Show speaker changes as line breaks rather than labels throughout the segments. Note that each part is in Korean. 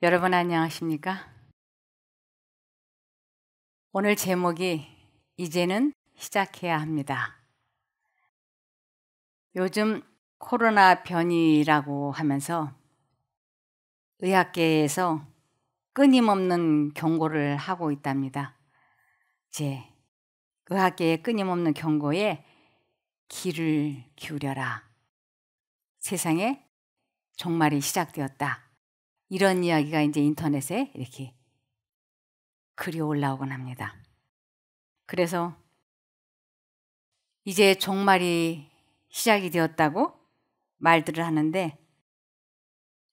여러분 안녕하십니까? 오늘 제목이 이제는 시작해야 합니다. 요즘 코로나 변이라고 하면서 의학계에서 끊임없는 경고를 하고 있답니다. 제 의학계의 끊임없는 경고에 귀를 기울여라. 세상에 종말이 시작되었다. 이런 이야기가 이제 인터넷에 이렇게 글이 올라오곤 합니다. 그래서 이제 종말이 시작이 되었다고 말들을 하는데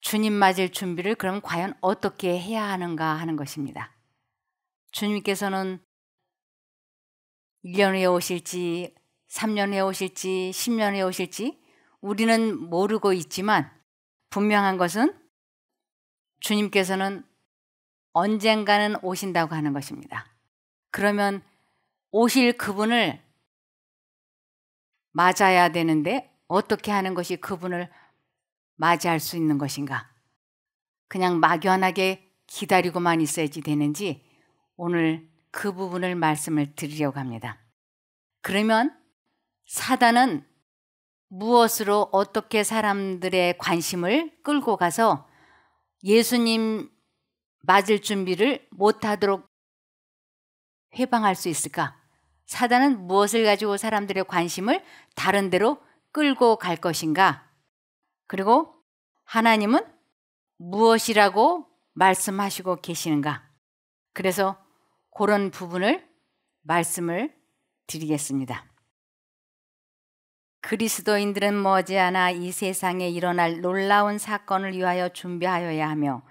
주님 맞을 준비를 그럼 과연 어떻게 해야 하는가 하는 것입니다. 주님께서는 1년 후에 오실지 3년 후에 오실지 10년 후에 오실지 우리는 모르고 있지만 분명한 것은 주님께서는 언젠가는 오신다고 하는 것입니다. 그러면 오실 그분을 맞아야 되는데 어떻게 하는 것이 그분을 맞이할 수 있는 것인가? 그냥 막연하게 기다리고만 있어야지 되는지 오늘 그 부분을 말씀을 드리려고 합니다. 그러면 사단은 무엇으로 어떻게 사람들의 관심을 끌고 가서 예수님 맞을 준비를 못하도록 해방할 수 있을까? 사단은 무엇을 가지고 사람들의 관심을 다른 데로 끌고 갈 것인가? 그리고 하나님은 무엇이라고 말씀하시고 계시는가? 그래서 그런 부분을 말씀을 드리겠습니다. 그리스도인들은 머지않아 이 세상에 일어날 놀라운 사건을 위하여 준비하여야 하며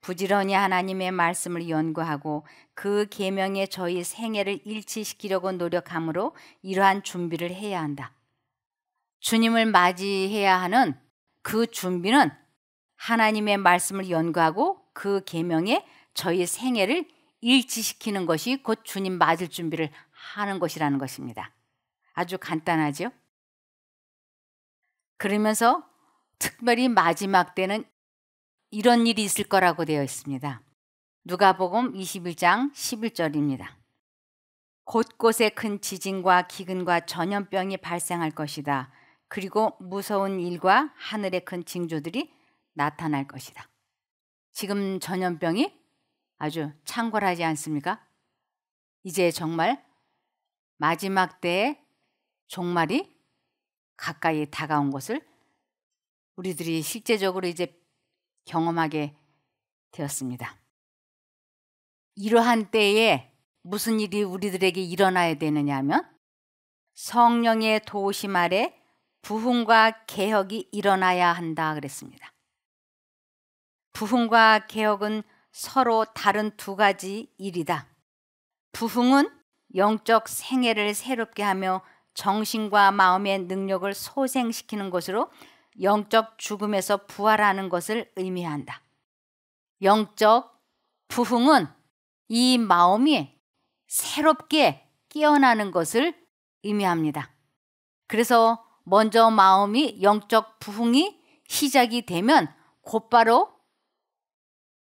부지런히 하나님의 말씀을 연구하고 그 계명에 저희 생애를 일치시키려고 노력함으로 이러한 준비를 해야 한다. 주님을 맞이해야 하는 그 준비는 하나님의 말씀을 연구하고 그 계명에 저희 생애를 일치시키는 것이 곧 주님 맞을 준비를 하는 것이라는 것입니다. 아주 간단하죠? 그러면서 특별히 마지막 때는 이런 일이 있을 거라고 되어 있습니다. 누가복음 21장 11절입니다. 곳곳에 큰 지진과 기근과 전염병이 발생할 것이다. 그리고 무서운 일과 하늘의 큰 징조들이 나타날 것이다. 지금 전염병이 아주 창궐하지 않습니까? 이제 정말 마지막 때의 종말이 가까이 다가온 것을 우리들이 실제적으로 이제 경험하게 되었습니다. 이러한 때에 무슨 일이 우리들에게 일어나야 되느냐 하면 성령의 도심 아래 부흥과 개혁이 일어나야 한다 그랬습니다. 부흥과 개혁은 서로 다른 두 가지 일이다. 부흥은 영적 생애를 새롭게 하며 정신과 마음의 능력을 소생시키는 것으로 영적 죽음에서 부활하는 것을 의미한다. 영적 부흥은 이 마음이 새롭게 깨어나는 것을 의미합니다. 그래서 먼저 마음이 영적 부흥이 시작이 되면 곧바로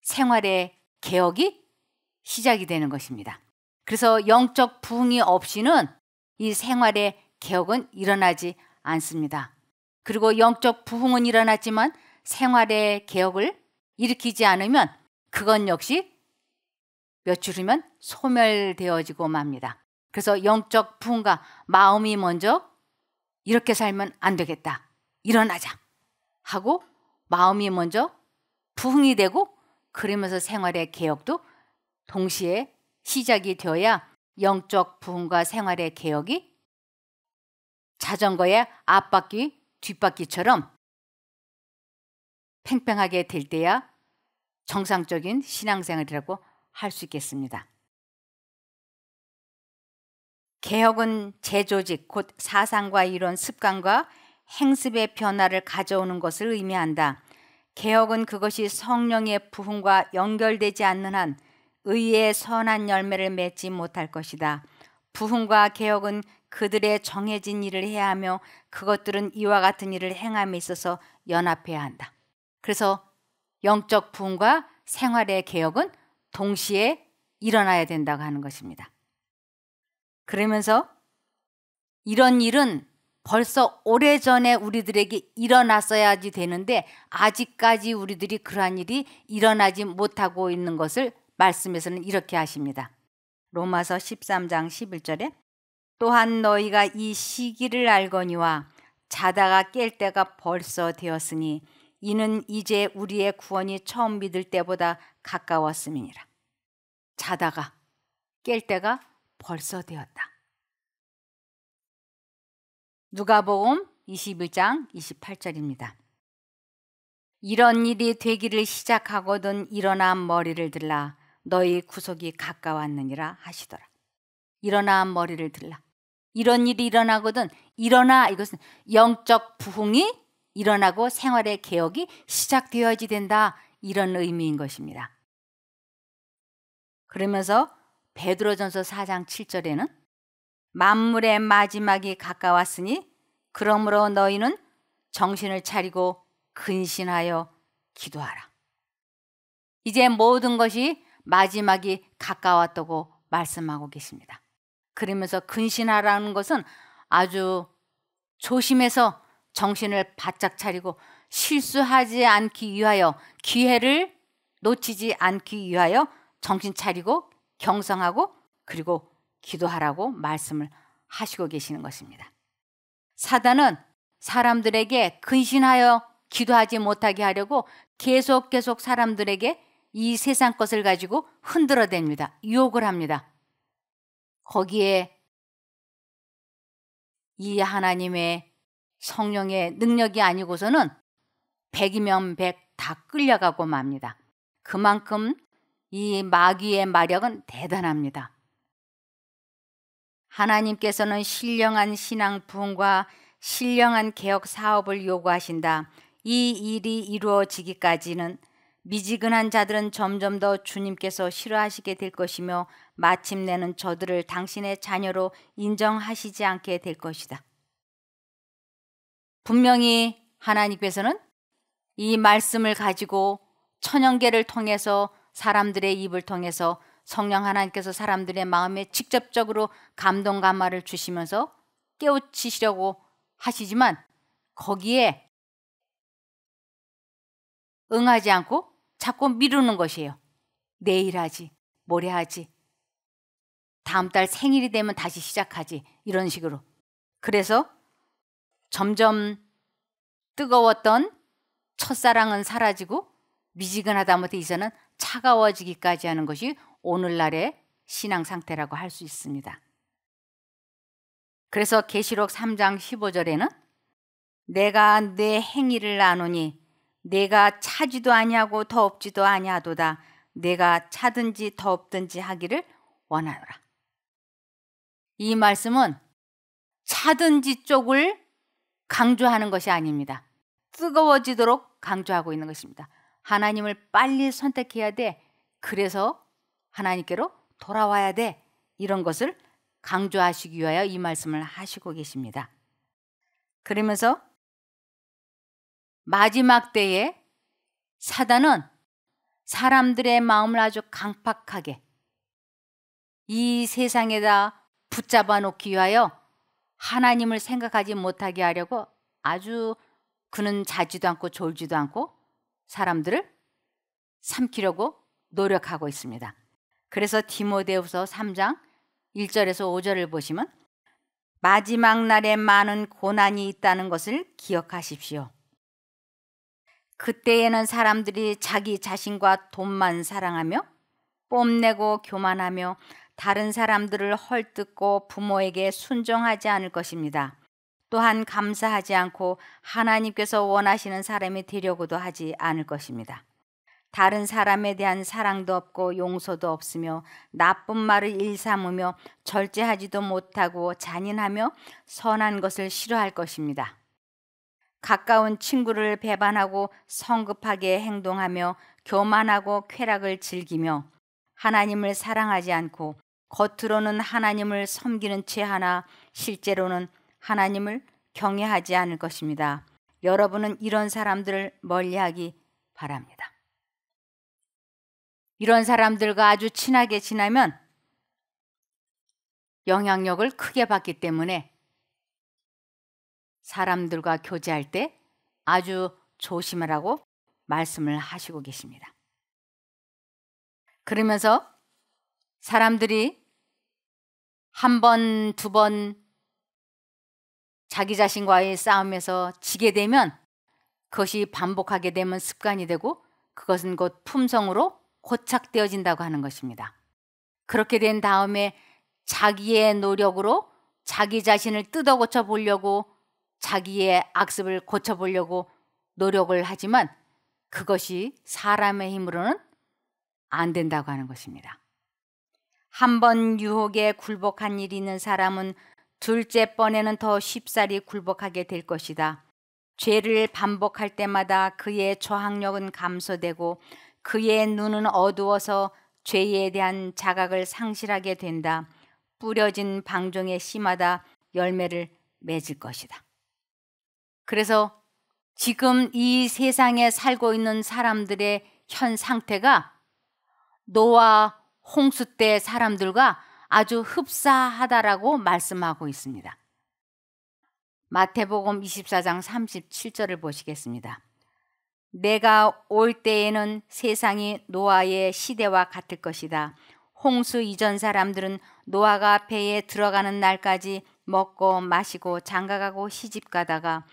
생활의 개혁이 시작이 되는 것입니다. 그래서 영적 부흥이 없이는 이 생활의 개혁은 일어나지 않습니다. 그리고 영적 부흥은 일어났지만 생활의 개혁을 일으키지 않으면 그건 역시 며칠 후면 소멸되어지고 맙니다. 그래서 영적 부흥과 마음이 먼저 이렇게 살면 안 되겠다. 일어나자. 하고 마음이 먼저 부흥이 되고 그러면서 생활의 개혁도 동시에 시작이 되어야 영적 부흥과 생활의 개혁이 자전거의 앞바퀴, 뒷바퀴처럼 팽팽하게 될 때야 정상적인 신앙생활이라고 할 수 있겠습니다. 개혁은 재조직, 곧 사상과 이론, 습관과 행습의 변화를 가져오는 것을 의미한다. 개혁은 그것이 성령의 부흥과 연결되지 않는 한 의의 선한 열매를 맺지 못할 것이다. 부흥과 개혁은 그들의 정해진 일을 해야 하며 그것들은 이와 같은 일을 행함에 있어서 연합해야 한다. 그래서 영적 부흥과 생활의 개혁은 동시에 일어나야 된다고 하는 것입니다. 그러면서 이런 일은 벌써 오래전에 우리들에게 일어났어야지 되는데 아직까지 우리들이 그러한 일이 일어나지 못하고 있는 것을 말씀에서는 이렇게 하십니다. 로마서 13장 11절에 또한 너희가 이 시기를 알거니와 자다가 깰 때가 벌써 되었으니 이는 이제 우리의 구원이 처음 믿을 때보다 가까웠음이니라. 자다가 깰 때가 벌써 되었다. 누가복음 21장 28절입니다. 이런 일이 되기를 시작하거든 일어나 머리를 들라 너희 구속이 가까웠느니라 하시더라. 일어나 머리를 들라. 이런 일이 일어나거든 일어나 이것은 영적 부흥이 일어나고 생활의 개혁이 시작되어야지 된다 이런 의미인 것입니다. 그러면서 베드로전서 4장 7절에는 만물의 마지막이 가까웠으니 그러므로 너희는 정신을 차리고 근신하여 기도하라. 이제 모든 것이 마지막이 가까웠다고 말씀하고 계십니다. 그러면서 근신하라는 것은 아주 조심해서 정신을 바짝 차리고 실수하지 않기 위하여 기회를 놓치지 않기 위하여 정신 차리고 경성하고 그리고 기도하라고 말씀을 하시고 계시는 것입니다. 사단은 사람들에게 근신하여 기도하지 못하게 하려고 계속 계속 사람들에게 이 세상 것을 가지고 흔들어댑니다. 유혹을 합니다. 거기에 이 하나님의 성령의 능력이 아니고서는 백이면 백 다 끌려가고 맙니다. 그만큼 이 마귀의 마력은 대단합니다. 하나님께서는 신령한 신앙 부흥과 신령한 개혁 사업을 요구하신다. 이 일이 이루어지기까지는 미지근한 자들은 점점 더 주님께서 싫어하시게 될 것이며 마침내는 저들을 당신의 자녀로 인정하시지 않게 될 것이다. 분명히 하나님께서는 이 말씀을 가지고 천연계를 통해서 사람들의 입을 통해서 성령 하나님께서 사람들의 마음에 직접적으로 감동 감화를 주시면서 깨우치시려고 하시지만 거기에 응하지 않고 자꾸 미루는 것이에요. 내일 하지, 모레 하지, 다음 달 생일이 되면 다시 시작하지. 이런 식으로. 그래서 점점 뜨거웠던 첫사랑은 사라지고 미지근하다못해 이제는 차가워지기까지 하는 것이 오늘날의 신앙 상태라고 할 수 있습니다. 그래서 계시록 3장 15절에는 내가 내 행위를 나누니 내가 차지도 아니하고 더 없지도 아니하도다. 내가 차든지 더 없든지 하기를 원하노라. 이 말씀은 차든지 쪽을 강조하는 것이 아닙니다. 뜨거워지도록 강조하고 있는 것입니다. 하나님을 빨리 선택해야 돼. 그래서 하나님께로 돌아와야 돼. 이런 것을 강조하시기 위하여 이 말씀을 하시고 계십니다. 그러면서 마지막 때에 사단은 사람들의 마음을 아주 강팍하게 이 세상에다 붙잡아 놓기 위하여 하나님을 생각하지 못하게 하려고 아주 그는 자지도 않고 졸지도 않고 사람들을 삼키려고 노력하고 있습니다. 그래서 디모데후서 3장 1절에서 5절을 보시면 마지막 날에 많은 고난이 있다는 것을 기억하십시오. 그때에는 사람들이 자기 자신과 돈만 사랑하며 뽐내고 교만하며 다른 사람들을 헐뜯고 부모에게 순종하지 않을 것입니다. 또한 감사하지 않고 하나님께서 원하시는 사람이 되려고도 하지 않을 것입니다. 다른 사람에 대한 사랑도 없고 용서도 없으며 나쁜 말을 일삼으며 절제하지도 못하고 잔인하며 선한 것을 싫어할 것입니다. 가까운 친구를 배반하고 성급하게 행동하며 교만하고 쾌락을 즐기며 하나님을 사랑하지 않고 겉으로는 하나님을 섬기는 채 하나 실제로는 하나님을 경외하지 않을 것입니다. 여러분은 이런 사람들을 멀리하기 바랍니다. 이런 사람들과 아주 친하게 지나면 영향력을 크게 받기 때문에 사람들과 교제할 때 아주 조심하라고 말씀을 하시고 계십니다. 그러면서 사람들이 한 번, 두 번 자기 자신과의 싸움에서 지게 되면 그것이 반복하게 되면 습관이 되고 그것은 곧 품성으로 고착되어진다고 하는 것입니다. 그렇게 된 다음에 자기의 노력으로 자기 자신을 뜯어 고쳐 보려고 자기의 악습을 고쳐보려고 노력을 하지만 그것이 사람의 힘으로는 안 된다고 하는 것입니다. 한 번 유혹에 굴복한 일이 있는 사람은 둘째 번에는 더 쉽사리 굴복하게 될 것이다. 죄를 반복할 때마다 그의 저항력은 감소되고 그의 눈은 어두워서 죄에 대한 자각을 상실하게 된다. 뿌려진 방종의 씨마다 열매를 맺을 것이다. 그래서 지금 이 세상에 살고 있는 사람들의 현 상태가 노아 홍수 때 사람들과 아주 흡사하다라고 말씀하고 있습니다. 마태복음 24장 37절을 보시겠습니다. 내가 올 때에는 세상이 노아의 시대와 같을 것이다. 홍수 이전 사람들은 노아가 배에 들어가는 날까지 먹고 마시고 장가가고 시집가다가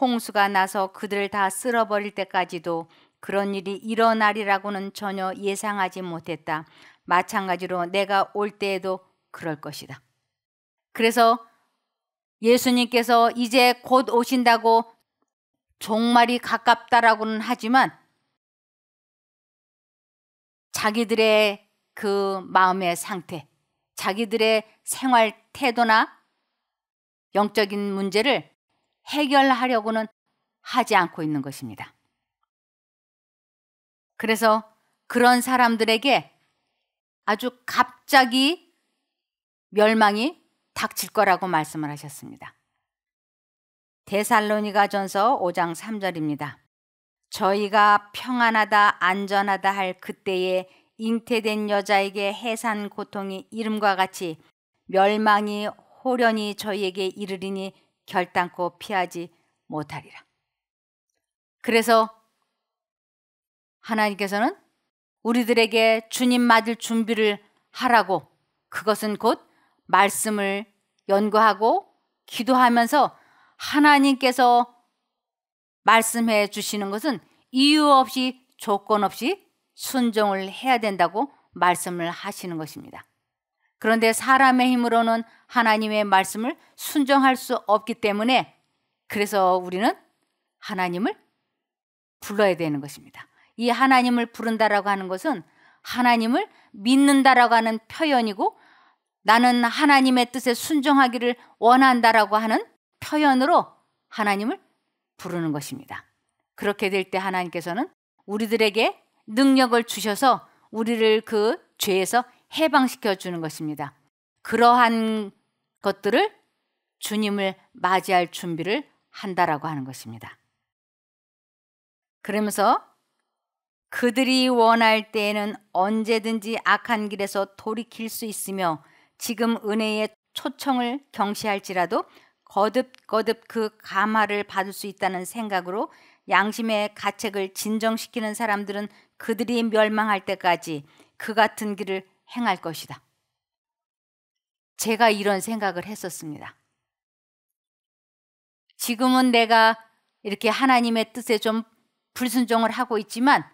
홍수가 나서 그들을 다 쓸어버릴 때까지도 그런 일이 일어나리라고는 전혀 예상하지 못했다. 마찬가지로 내가 올 때에도 그럴 것이다. 그래서 예수님께서 이제 곧 오신다고 종말이 가깝다라고는 하지만 자기들의 그 마음의 상태, 자기들의 생활 태도나 영적인 문제를 해결하려고는 하지 않고 있는 것입니다. 그래서 그런 사람들에게 아주 갑자기 멸망이 닥칠 거라고 말씀을 하셨습니다. 데살로니가 전서 5장 3절입니다. 저희가 평안하다 안전하다 할 그때에 잉태된 여자에게 해산 고통이 이름과 같이 멸망이 호련히 저희에게 이르리니 결단코 피하지 못하리라. 그래서 하나님께서는 우리들에게 주님 맞을 준비를 하라고 그것은 곧 말씀을 연구하고 기도하면서 하나님께서 말씀해 주시는 것은 이유 없이 조건 없이 순종을 해야 된다고 말씀을 하시는 것입니다. 그런데 사람의 힘으로는 하나님의 말씀을 순종할 수 없기 때문에 그래서 우리는 하나님을 불러야 되는 것입니다. 이 하나님을 부른다라고 하는 것은 하나님을 믿는다라고 하는 표현이고 나는 하나님의 뜻에 순종하기를 원한다라고 하는 표현으로 하나님을 부르는 것입니다. 그렇게 될 때 하나님께서는 우리들에게 능력을 주셔서 우리를 그 죄에서 해방시켜 주는 것입니다. 그러한 것들을 주님을 맞이할 준비를 한다라고 하는 것입니다. 그러면서 그들이 원할 때에는 언제든지 악한 길에서 돌이킬 수 있으며 지금 은혜의 초청을 경시할지라도 거듭거듭 그 감화를 받을 수 있다는 생각으로 양심의 가책을 진정시키는 사람들은 그들이 멸망할 때까지 그 같은 길을 행할 것이다. 제가 이런 생각을 했었습니다. 지금은 내가 이렇게 하나님의 뜻에 좀 불순종을 하고 있지만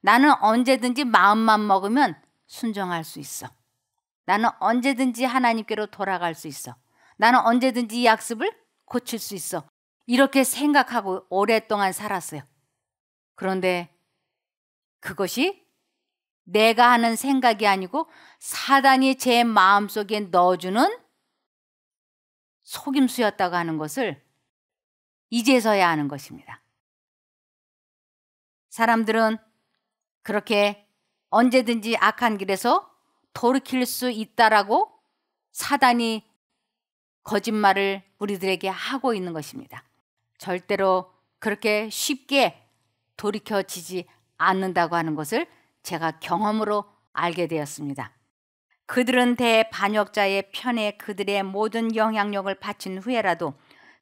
나는 언제든지 마음만 먹으면 순종할 수 있어. 나는 언제든지 하나님께로 돌아갈 수 있어. 나는 언제든지 이 약습을 고칠 수 있어. 이렇게 생각하고 오랫동안 살았어요. 그런데 그것이 내가 하는 생각이 아니고 사단이 제 마음속에 넣어주는 속임수였다고 하는 것을 이제서야 아는 것입니다. 사람들은 그렇게 언제든지 악한 길에서 돌이킬 수 있다라고 사단이 거짓말을 우리들에게 하고 있는 것입니다. 절대로 그렇게 쉽게 돌이켜지지 않는다고 하는 것을 제가 경험으로 알게 되었습니다. 그들은 대반역자의 편에 그들의 모든 영향력을 바친 후에라도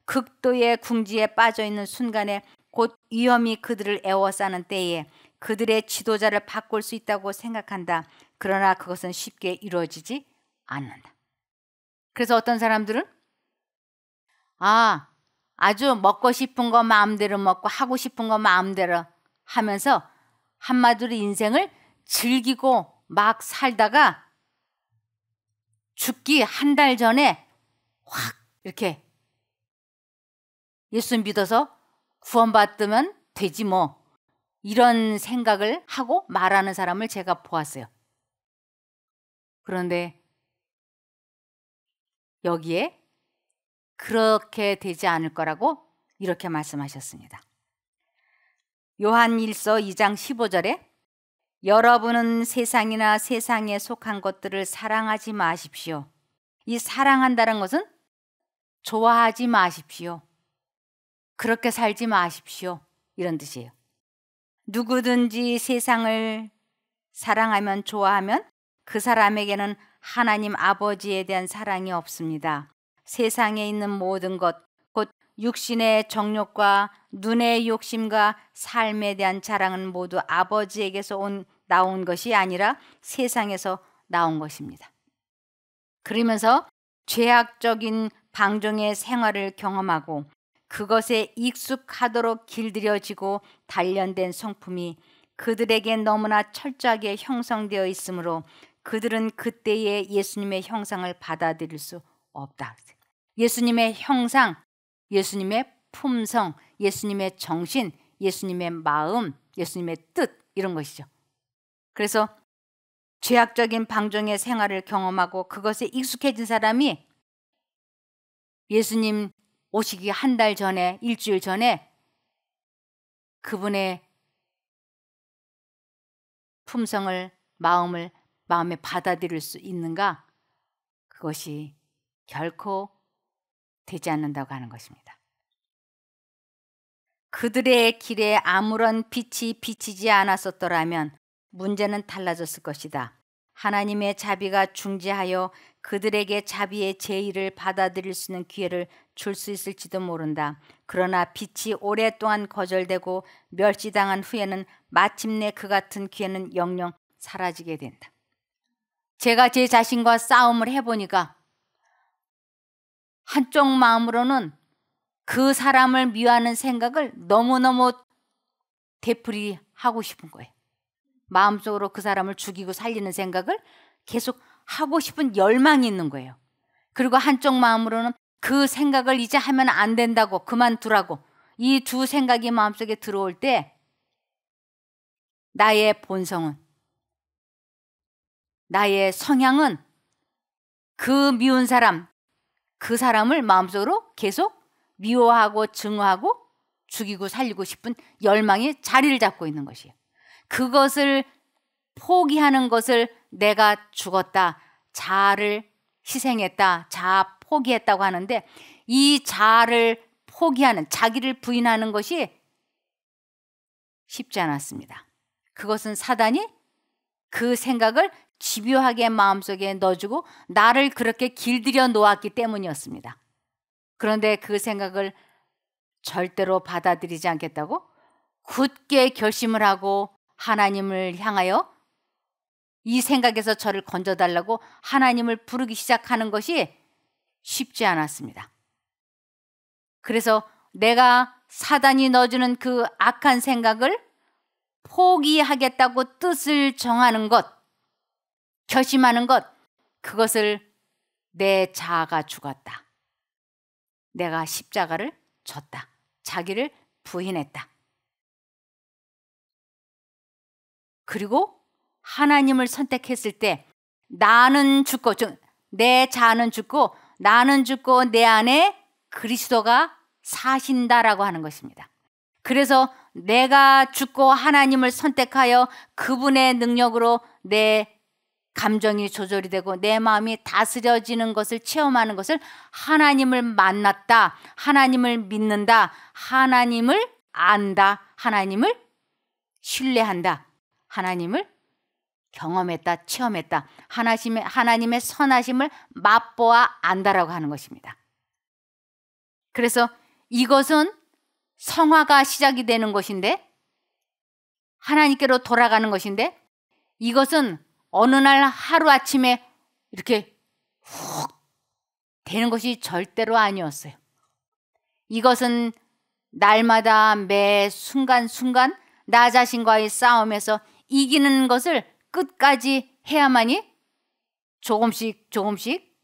극도의 궁지에 빠져 있는 순간에 곧 위험이 그들을 애워싸는 때에 그들의 지도자를 바꿀 수 있다고 생각한다. 그러나 그것은 쉽게 이루어지지 않는다. 그래서 어떤 사람들은 아, 아주 먹고 싶은 거 마음대로 먹고 하고 싶은 거 마음대로 하면서 한마디로 인생을 즐기고 막 살다가 죽기 한 달 전에 확 이렇게 예수 믿어서 구원받으면 되지 뭐 이런 생각을 하고 말하는 사람을 제가 보았어요. 그런데 여기에 그렇게 되지 않을 거라고 이렇게 말씀하셨습니다. 요한 1서 2장 15절에 여러분은 세상이나 세상에 속한 것들을 사랑하지 마십시오. 이 사랑한다는 것은 좋아하지 마십시오. 그렇게 살지 마십시오. 이런 뜻이에요. 누구든지 세상을 사랑하면 좋아하면 그 사람에게는 하나님 아버지에 대한 사랑이 없습니다. 세상에 있는 모든 것, 육신의 정욕과 눈의 욕심과 삶에 대한 자랑은 모두 아버지에게서 온, 나온 것이 아니라 세상에서 나온 것입니다. 그러면서 죄악적인 방종의 생활을 경험하고 그것에 익숙하도록 길들여지고 단련된 성품이 그들에게 너무나 철저하게 형성되어 있으므로 그들은 그때의 예수님의 형상을 받아들일 수 없다. 예수님의 형상, 예수님의 품성, 예수님의 정신, 예수님의 마음, 예수님의 뜻 이런 것이죠. 그래서 죄악적인 방종의 생활을 경험하고 그것에 익숙해진 사람이 예수님 오시기 한 달 전에 일주일 전에 그분의 품성을 마음을 마음에 받아들일 수 있는가? 그것이 결코 되지 않는다고 하는 것입니다. 그들의 길에 아무런 빛이 비치지 않았었더라면 문제는 달라졌을 것이다. 하나님의 자비가 중재하여 그들에게 자비의 제의를 받아들일 수 있는 기회를 줄 수 있을지도 모른다. 그러나 빛이 오랫동안 거절되고 멸시당한 후에는 마침내 그 같은 기회는 영영 사라지게 된다. 제가 제 자신과 싸움을 해보니까 한쪽 마음으로는 그 사람을 미워하는 생각을 너무너무 되풀이하고 싶은 거예요. 마음속으로 그 사람을 죽이고 살리는 생각을 계속 하고 싶은 열망이 있는 거예요. 그리고 한쪽 마음으로는 그 생각을 이제 하면 안 된다고 그만두라고 이 두 생각이 마음속에 들어올 때 나의 본성은 나의 성향은 그 미운 사람, 그 사람을 마음속으로 계속 미워하고 증오하고 죽이고 살리고 싶은 열망이 자리를 잡고 있는 것이에요. 그것을 포기하는 것을 내가 죽었다, 자아를 희생했다, 자아 포기했다고 하는데 이 자아를 포기하는 자기를 부인하는 것이 쉽지 않았습니다. 그것은 사단이 그 생각을 집요하게 마음속에 넣어주고 나를 그렇게 길들여 놓았기 때문이었습니다. 그런데 그 생각을 절대로 받아들이지 않겠다고 굳게 결심을 하고 하나님을 향하여 이 생각에서 저를 건져달라고 하나님을 부르기 시작하는 것이 쉽지 않았습니다. 그래서 내가 사단이 넣어주는 그 악한 생각을 포기하겠다고 뜻을 정하는 것, 결심하는 것, 그것을 내 자아가 죽었다. 내가 십자가를 졌다. 자기를 부인했다. 그리고 하나님을 선택했을 때 나는 죽고, 내 자아는 죽고, 나는 죽고, 내 안에 그리스도가 사신다라고 하는 것입니다. 그래서 내가 죽고 하나님을 선택하여 그분의 능력으로 내 감정이 조절이 되고 내 마음이 다스려지는 것을 체험하는 것을 하나님을 만났다. 하나님을 믿는다. 하나님을 안다. 하나님을 신뢰한다. 하나님을 경험했다. 체험했다. 하나님의, 하나님의 선하심을 맛보아 안다라고 하는 것입니다. 그래서 이것은 성화가 시작이 되는 것인데 하나님께로 돌아가는 것인데 이것은 어느 날 하루아침에 이렇게 훅 되는 것이 절대로 아니었어요. 이것은 날마다 매 순간순간 나 자신과의 싸움에서 이기는 것을 끝까지 해야만이 조금씩 조금씩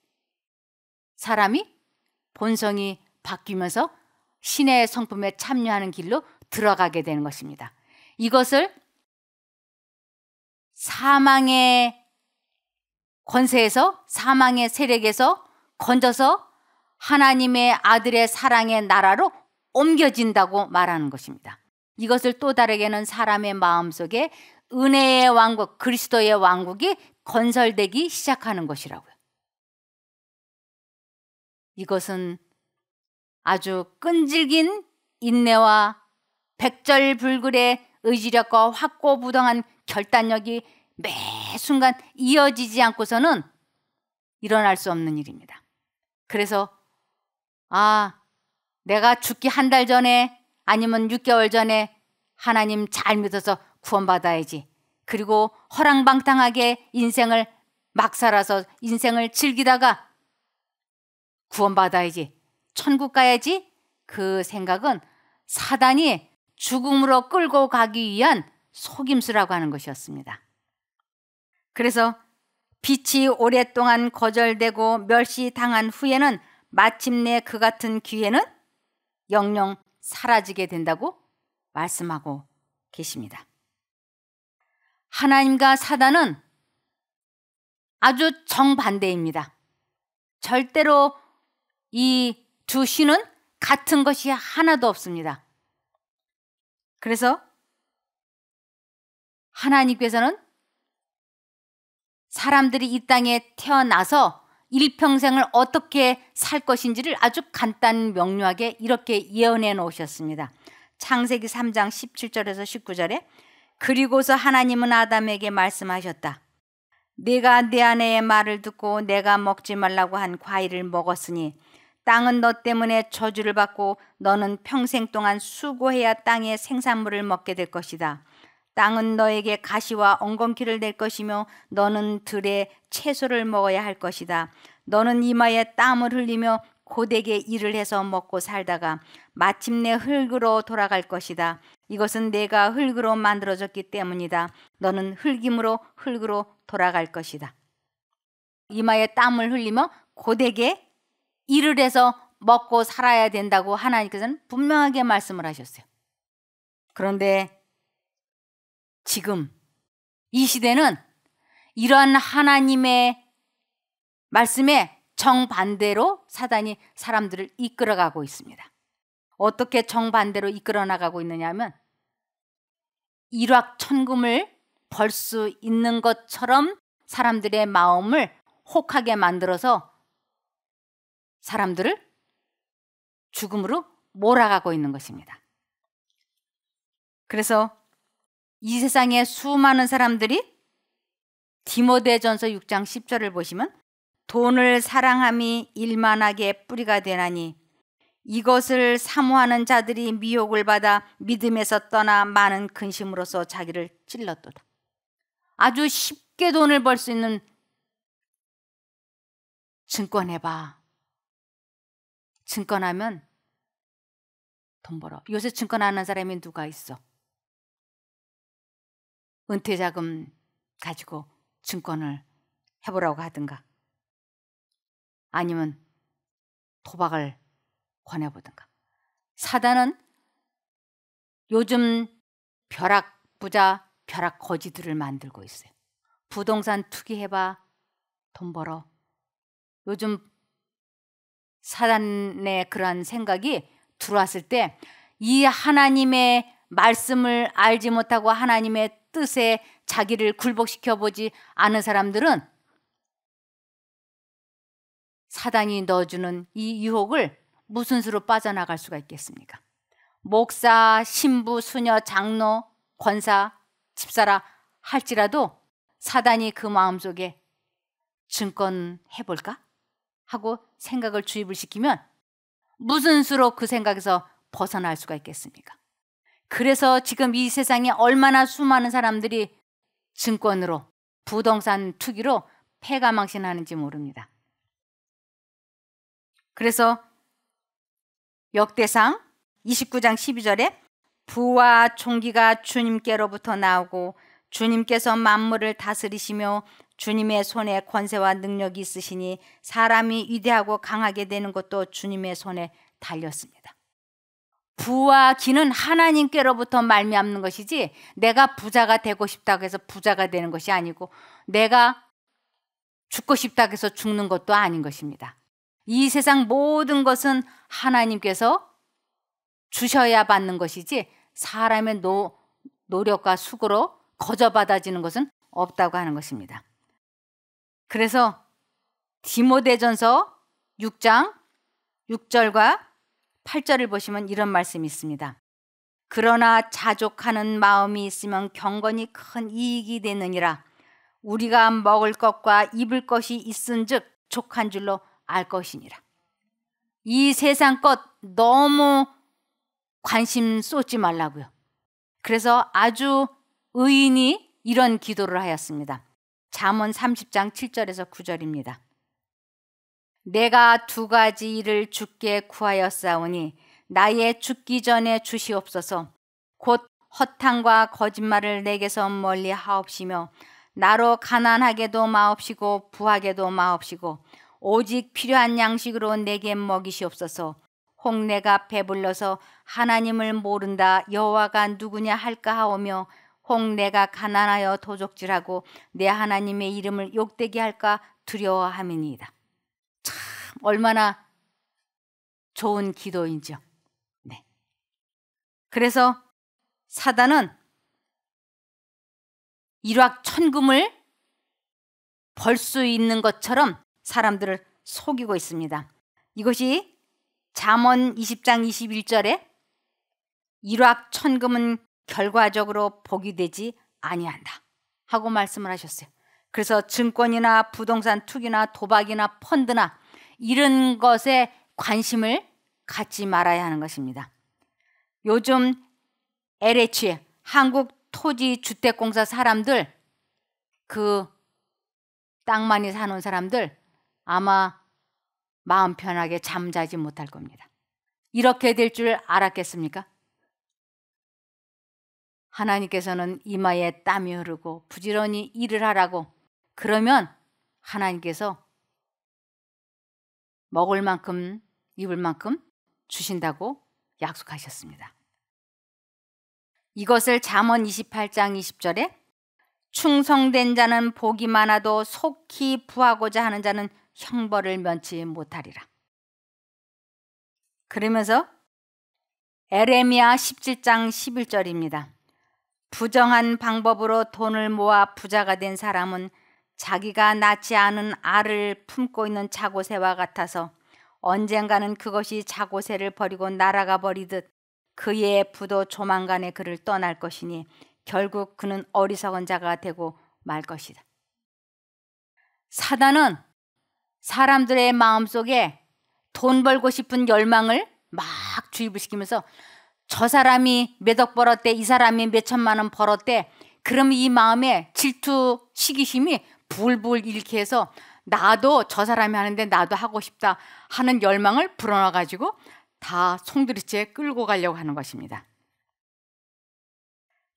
사람이 본성이 바뀌면서 신의 성품에 참여하는 길로 들어가게 되는 것입니다. 이것을 사망의 권세에서 사망의 세력에서 건져서 하나님의 아들의 사랑의 나라로 옮겨진다고 말하는 것입니다. 이것을 또 다르게는 사람의 마음속에 은혜의 왕국, 그리스도의 왕국이 건설되기 시작하는 것이라고요. 이것은 아주 끈질긴 인내와 백절불굴의 의지력과 확고부동한 결단력이 매 순간 이어지지 않고서는 일어날 수 없는 일입니다. 그래서 아, 내가 죽기 한 달 전에 아니면 6개월 전에 하나님 잘 믿어서 구원받아야지. 그리고 허랑방탕하게 인생을 막 살아서 인생을 즐기다가 구원받아야지. 천국 가야지. 그 생각은 사단이 죽음으로 끌고 가기 위한 속임수라고 하는 것이었습니다. 그래서 빛이 오랫동안 거절되고 멸시당한 후에는 마침내 그 같은 기회는 영영 사라지게 된다고 말씀하고 계십니다. 하나님과 사단은 아주 정반대입니다. 절대로 이 두 신은 같은 것이 하나도 없습니다. 그래서 하나님께서는 사람들이 이 땅에 태어나서 일평생을 어떻게 살 것인지를 아주 간단 명료하게 이렇게 예언해 놓으셨습니다. 창세기 3장 17절에서 19절에 그리고서 하나님은 아담에게 말씀하셨다. 내가내 아내의 말을 듣고 내가 먹지 말라고 한 과일을 먹었으니 땅은 너 때문에 저주를 받고 너는 평생 동안 수고해야 땅의 생산물을 먹게 될 것이다. 땅은 너에게 가시와 엉겅퀴를 낼 것이며 너는 들의 채소를 먹어야 할 것이다. 너는 이마에 땀을 흘리며 고되게 일을 해서 먹고 살다가 마침내 흙으로 돌아갈 것이다. 이것은 내가 흙으로 만들어졌기 때문이다. 너는 흙임으로 흙으로 돌아갈 것이다. 이마에 땀을 흘리며 고되게 일을 해서 먹고 살아야 된다고 하나님께서는 분명하게 말씀을 하셨어요. 그런데 지금 이 시대는 이러한 하나님의 말씀에 정반대로 사단이 사람들을 이끌어가고 있습니다. 어떻게 정반대로 이끌어 나가고 있느냐면 하 일확천금을 벌 수 있는 것처럼 사람들의 마음을 혹하게 만들어서 사람들을 죽음으로 몰아가고 있는 것입니다. 그래서 이세상에 수많은 사람들이 디모데전서 6장 10절을 보시면 돈을 사랑함이 일만하게 뿌리가 되나니 이것을 사모하는 자들이 미혹을 받아 믿음에서 떠나 많은 근심으로서 자기를 찔렀도다. 아주 쉽게 돈을 벌 수 있는 증권해봐. 증권하면 돈 벌어. 요새 증권하는 사람이 누가 있어? 은퇴 자금 가지고 증권을 해보라고 하든가 아니면 도박을 권해보든가 사단은 요즘 벼락 부자 벼락 거지들을 만들고 있어요 부동산 투기해봐 돈 벌어 요즘 사단의 그러한 생각이 들어왔을 때 이 하나님의 말씀을 알지 못하고 하나님의 뜻에 자기를 굴복시켜 보지 않은 사람들은 사단이 넣어주는 이 유혹을 무슨 수로 빠져나갈 수가 있겠습니까? 목사, 신부, 수녀, 장로, 권사, 집사라 할지라도 사단이 그 마음속에 증권해볼까? 하고 생각을 주입을 시키면 무슨 수로 그 생각에서 벗어날 수가 있겠습니까? 그래서 지금 이 세상에 얼마나 수많은 사람들이 증권으로 부동산 투기로 패가망신하는지 모릅니다. 그래서 역대상 29장 12절에 부와 총기가 주님께로부터 나오고 주님께서 만물을 다스리시며 주님의 손에 권세와 능력이 있으시니 사람이 위대하고 강하게 되는 것도 주님의 손에 달렸습니다. 부와 기는 하나님께로부터 말미암는 것이지 내가 부자가 되고 싶다고 해서 부자가 되는 것이 아니고 내가 죽고 싶다고 해서 죽는 것도 아닌 것입니다. 이 세상 모든 것은 하나님께서 주셔야 받는 것이지 사람의 노, 노력과 수고로 거저 받아지는 것은 없다고 하는 것입니다. 그래서 디모데전서 6장 6절과 8절을 보시면 이런 말씀이 있습니다. 그러나 자족하는 마음이 있으면 경건이 큰 이익이 되느니라 우리가 먹을 것과 입을 것이 있은즉 족한 줄로 알 것이니라. 이 세상 것 너무 관심 쏟지 말라고요. 그래서 아주 의인이 이런 기도를 하였습니다. 잠언 30장 7절에서 9절입니다. 내가 두 가지 일을 주께 구하였사오니 나의 죽기 전에 주시옵소서 곧 허탕과 거짓말을 내게서 멀리 하옵시며 나로 가난하게도 마옵시고 부하게도 마옵시고 오직 필요한 양식으로 내게 먹이시옵소서 혹 내가 배불러서 하나님을 모른다 여호와가 누구냐 할까 하오며 홍 내가 가난하여 도적질하고 내 하나님의 이름을 욕되게 할까 두려워함이니이다. 참 얼마나 좋은 기도인지요. 네. 그래서 사단은 일확천금을 벌 수 있는 것처럼 사람들을 속이고 있습니다. 이것이 잠언 20장 21절에 일확천금은 결과적으로 복이 되지 아니한다 하고 말씀을 하셨어요. 그래서 증권이나 부동산 투기나 도박이나 펀드나 이런 것에 관심을 갖지 말아야 하는 것입니다. 요즘 LH 한국 토지 주택 공사 사람들 그 땅 많이 사놓은 사람들 아마 마음 편하게 잠자지 못할 겁니다. 이렇게 될 줄 알았겠습니까? 하나님께서는 이마에 땀이 흐르고 부지런히 일을 하라고 그러면 하나님께서 먹을 만큼 입을 만큼 주신다고 약속하셨습니다. 이것을 잠언 28장 20절에 충성된 자는 복이 많아도 속히 부하고자 하는 자는 형벌을 면치 못하리라. 그러면서 에레미야 17장 11절입니다. 부정한 방법으로 돈을 모아 부자가 된 사람은 자기가 낳지 않은 알을 품고 있는 자고새와 같아서 언젠가는 그것이 자고새를 버리고 날아가 버리듯 그의 부도 조만간에 그를 떠날 것이니 결국 그는 어리석은 자가 되고 말 것이다. 사단은 사람들의 마음속에 돈 벌고 싶은 열망을 막 주입을 시키면서 저 사람이 몇 억 벌었대, 이 사람이 몇 천만 원 벌었대. 그럼 이 마음에 질투, 시기심이 불불 이렇게 해서 나도 저 사람이 하는데 나도 하고 싶다 하는 열망을 불어넣어가지고 다 송두리째 끌고 가려고 하는 것입니다.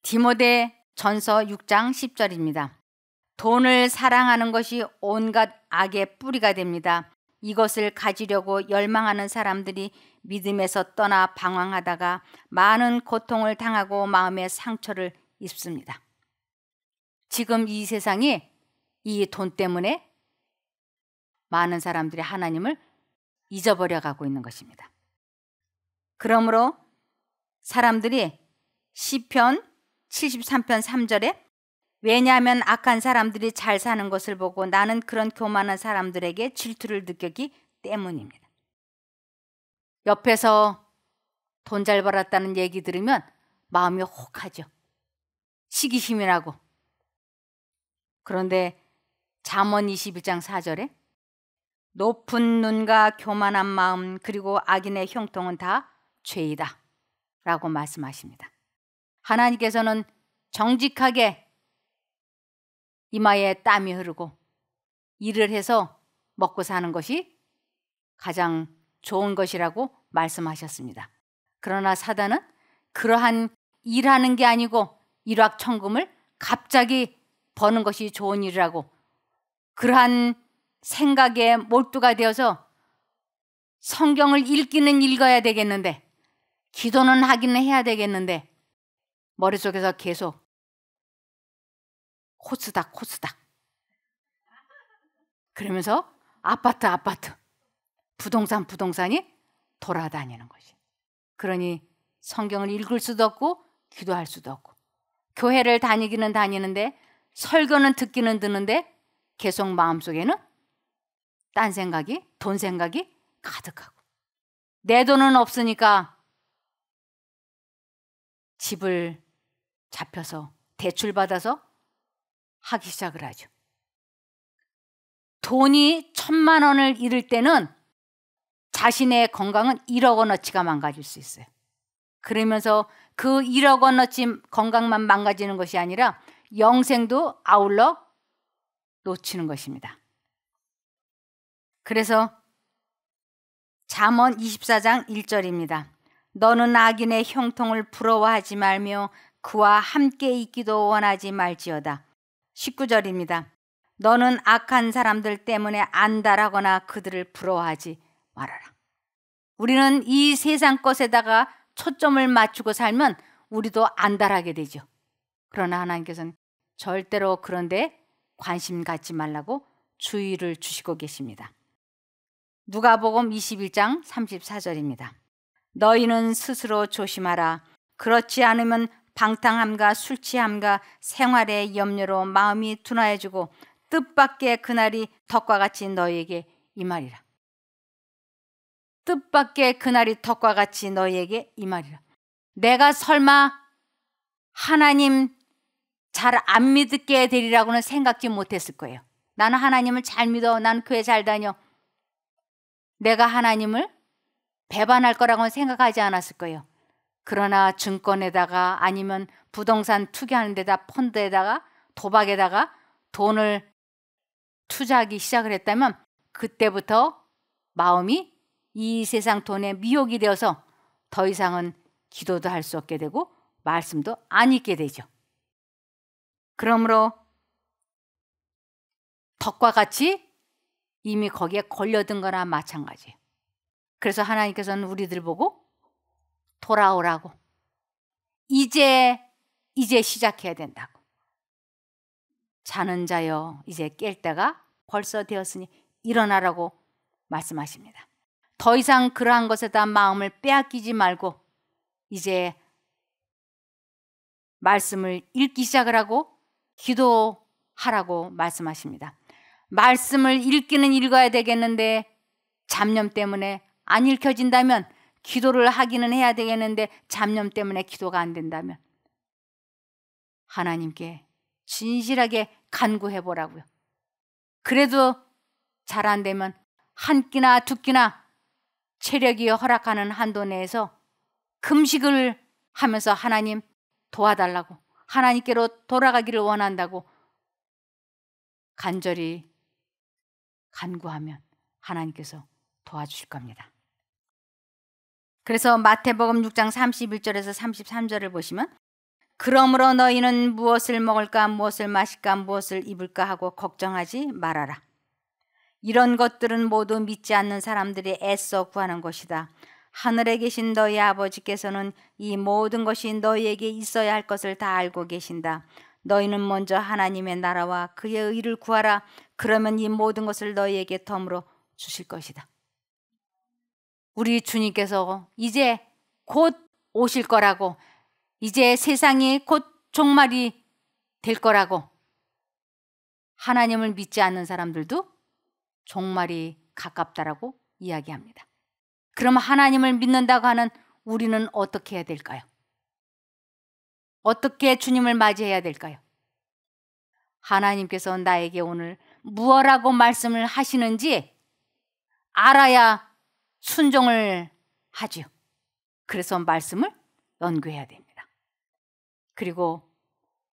디모데 전서 6장 10절입니다. 돈을 사랑하는 것이 온갖 악의 뿌리가 됩니다. 이것을 가지려고 열망하는 사람들이 믿음에서 떠나 방황하다가 많은 고통을 당하고 마음의 상처를 입습니다. 지금 이 세상이 이 돈 때문에 많은 사람들이 하나님을 잊어버려 가고 있는 것입니다. 그러므로 사람들이 시편 73편 3절에 왜냐하면 악한 사람들이 잘 사는 것을 보고 나는 그런 교만한 사람들에게 질투를 느꼈기 때문입니다. 옆에서 돈 잘 벌었다는 얘기 들으면 마음이 혹하죠. 시기심이 나고. 그런데 잠언 21장 4절에 높은 눈과 교만한 마음 그리고 악인의 형통은 다 죄이다 라고 말씀하십니다. 하나님께서는 정직하게 이마에 땀이 흐르고 일을 해서 먹고 사는 것이 가장 좋은 것이라고 말씀하셨습니다. 그러나 사단은 그러한 일하는 게 아니고 일확천금을 갑자기 버는 것이 좋은 일이라고 그러한 생각에 몰두가 되어서 성경을 읽기는 읽어야 되겠는데 기도는 하기는 해야 되겠는데 머릿속에서 계속 코스닥 코스닥 그러면서 아파트 아파트 부동산 부동산이 돌아다니는 것이 그러니 성경을 읽을 수도 없고 기도할 수도 없고 교회를 다니기는 다니는데 설교는 듣기는 듣는데 계속 마음속에는 딴 생각이 돈 생각이 가득하고 내 돈은 없으니까 집을 잡혀서 대출 받아서 하기 시작을 하죠. 돈이 천만 원을 잃을 때는 자신의 건강은 1억 원어치가 망가질 수 있어요. 그러면서 그 1억 원어치 건강만 망가지는 것이 아니라 영생도 아울러 놓치는 것입니다. 그래서 잠언 24장 1절입니다. 너는 악인의 형통을 부러워하지 말며 그와 함께 있기도 원하지 말지어다. 19절입니다. 너는 악한 사람들 때문에 안달하거나 그들을 부러워하지 말아라. 우리는 이 세상 것에다가 초점을 맞추고 살면 우리도 안달하게 되죠. 그러나 하나님께서는 절대로 그런데 관심 갖지 말라고 주의를 주시고 계십니다. 누가복음 21장 34절입니다. 너희는 스스로 조심하라. 그렇지 않으면 방탕함과 술취함과 생활의 염려로 마음이 둔화해지고 뜻밖의 그날이 덕과 같이 너희에게 이말이라 뜻밖의 그날이 덕과 같이 너희에게 이말이라 내가 설마 하나님 잘 안 믿게 되리라고는 생각지 못했을 거예요. 나는 하나님을 잘 믿어. 난 교회 잘 다녀. 내가 하나님을 배반할 거라고는 생각하지 않았을 거예요. 그러나 증권에다가 아니면 부동산 투기하는 데다 펀드에다가 도박에다가 돈을 투자하기 시작을 했다면 그때부터 마음이 이 세상 돈에 미혹이 되어서 더 이상은 기도도 할 수 없게 되고 말씀도 안 읽게 되죠. 그러므로 덕과 같이 이미 거기에 걸려든 거나 마찬가지예요. 그래서 하나님께서는 우리들 보고 돌아오라고. 이제, 이제 시작해야 된다고. 자는 자여, 이제 깰 때가 벌써 되었으니 일어나라고 말씀하십니다. 더 이상 그러한 것에다 마음을 빼앗기지 말고, 이제 말씀을 읽기 시작을 하고, 기도하라고 말씀하십니다. 말씀을 읽기는 읽어야 되겠는데, 잡념 때문에 안 읽혀진다면 기도를 하기는 해야 되겠는데 잡념 때문에 기도가 안 된다면 하나님께 진실하게 간구해 보라고요. 그래도 잘 안 되면 한 끼나 두 끼나 체력이 허락하는 한도 내에서 금식을 하면서 하나님 도와달라고 하나님께로 돌아가기를 원한다고 간절히 간구하면 하나님께서 도와주실 겁니다. 그래서 마태복음 6장 31절에서 33절을 보시면 그러므로 너희는 무엇을 먹을까 무엇을 마실까 무엇을 입을까 하고 걱정하지 말아라. 이런 것들은 모두 믿지 않는 사람들이 애써 구하는 것이다. 하늘에 계신 너희 아버지께서는 이 모든 것이 너희에게 있어야 할 것을 다 알고 계신다. 너희는 먼저 하나님의 나라와 그의 의를 구하라. 그러면 이 모든 것을 너희에게 덤으로 주실 것이다. 우리 주님께서 이제 곧 오실 거라고 이제 세상이 곧 종말이 될 거라고 하나님을 믿지 않는 사람들도 종말이 가깝다라고 이야기합니다. 그럼 하나님을 믿는다고 하는 우리는 어떻게 해야 될까요? 어떻게 주님을 맞이해야 될까요? 하나님께서 나에게 오늘 무엇라고 말씀을 하시는지 알아야 순종을 하지요. 그래서 말씀을 연구해야 됩니다. 그리고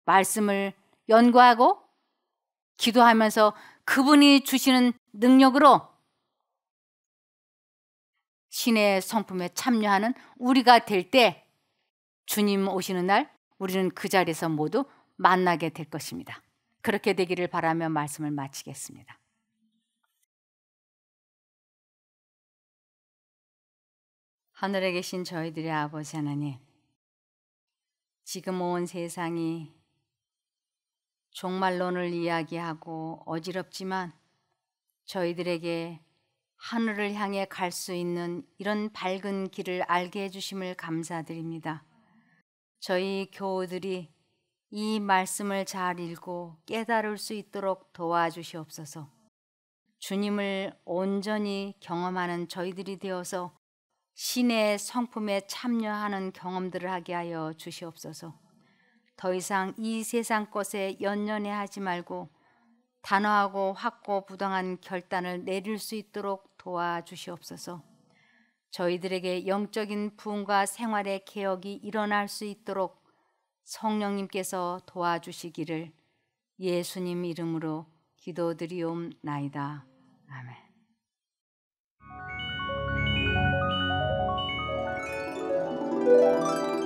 말씀을 연구하고 기도하면서 그분이 주시는 능력으로 신의 성품에 참여하는 우리가 될 때 주님 오시는 날 우리는 그 자리에서 모두 만나게 될 것입니다. 그렇게 되기를 바라며 말씀을 마치겠습니다. 하늘에 계신 저희들의 아버지 하나님, 지금 온 세상이 종말론을 이야기하고 어지럽지만 저희들에게 하늘을 향해 갈 수 있는 이런 밝은 길을 알게 해주심을 감사드립니다. 저희 교우들이 이 말씀을 잘 읽고 깨달을 수 있도록 도와주시옵소서. 주님을 온전히 경험하는 저희들이 되어서 신의 성품에 참여하는 경험들을 하게 하여 주시옵소서. 더 이상 이 세상 것에 연연해 하지 말고 단호하고 확고 부당한 결단을 내릴 수 있도록 도와주시옵소서. 저희들에게 영적인 부흥과 생활의 개혁이 일어날 수 있도록 성령님께서 도와주시기를 예수님 이름으로 기도드리옵나이다. 아멘. Música